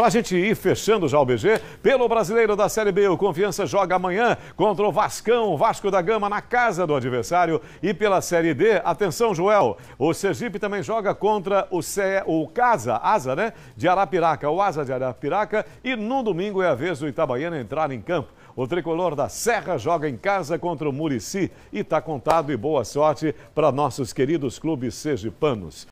Para a gente ir fechando já o BG, pelo brasileiro da Série B, o Confiança joga amanhã contra o Vascão, Vasco da Gama, na casa do adversário. E pela Série D, atenção, Joel, o Sergipe também joga contra o, Ce... o Casa, Asa, né? De Arapiraca, o Asa de Arapiraca. E no domingo é a vez do Itabaiana entrar em campo. O tricolor da Serra joga em casa contra o Murici e está contado e boa sorte para nossos queridos clubes sergipanos.